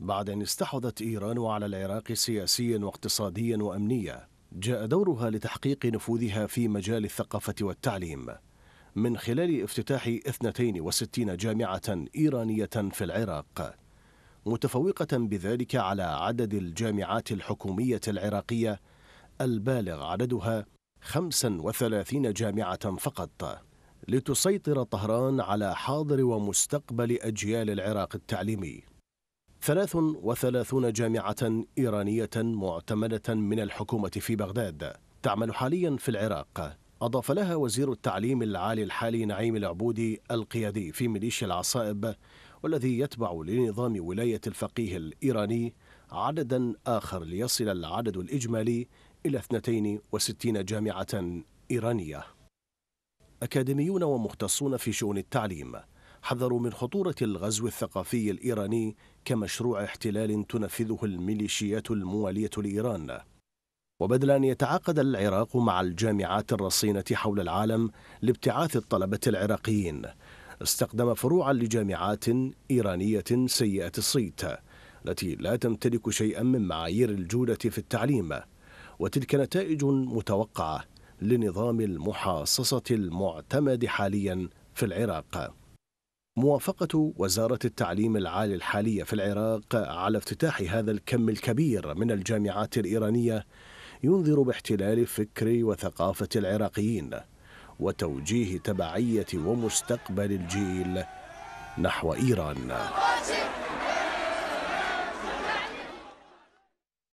بعد أن استحوذت إيران على العراق سياسيا واقتصاديا وأمنيا جاء دورها لتحقيق نفوذها في مجال الثقافة والتعليم من خلال افتتاح 62 جامعة إيرانية في العراق متفوقة بذلك على عدد الجامعات الحكومية العراقية البالغ عددها 35 جامعة فقط لتسيطر طهران على حاضر ومستقبل أجيال العراق التعليمي 33 جامعة إيرانية معتمدة من الحكومة في بغداد تعمل حاليا في العراق أضاف لها وزير التعليم العالي الحالي نعيم العبودي القيادي في ميليشيا العصائب والذي يتبع لنظام ولاية الفقيه الإيراني عددا آخر ليصل العدد الإجمالي إلى 62 جامعة إيرانية أكاديميون ومختصون في شؤون التعليم حذروا من خطورة الغزو الثقافي الإيراني كمشروع احتلال تنفذه الميليشيات الموالية لإيران وبدل أن يتعاقد العراق مع الجامعات الرصينة حول العالم لابتعاث الطلبة العراقيين استخدم فروعا لجامعات إيرانية سيئة الصيت التي لا تمتلك شيئا من معايير الجودة في التعليم وتلك نتائج متوقعة لنظام المحاصصة المعتمد حاليا في العراق موافقة وزارة التعليم العالي الحالية في العراق على افتتاح هذا الكم الكبير من الجامعات الإيرانية ينذر باحتلال فكر وثقافة العراقيين وتوجيه تبعية ومستقبل الجيل نحو إيران.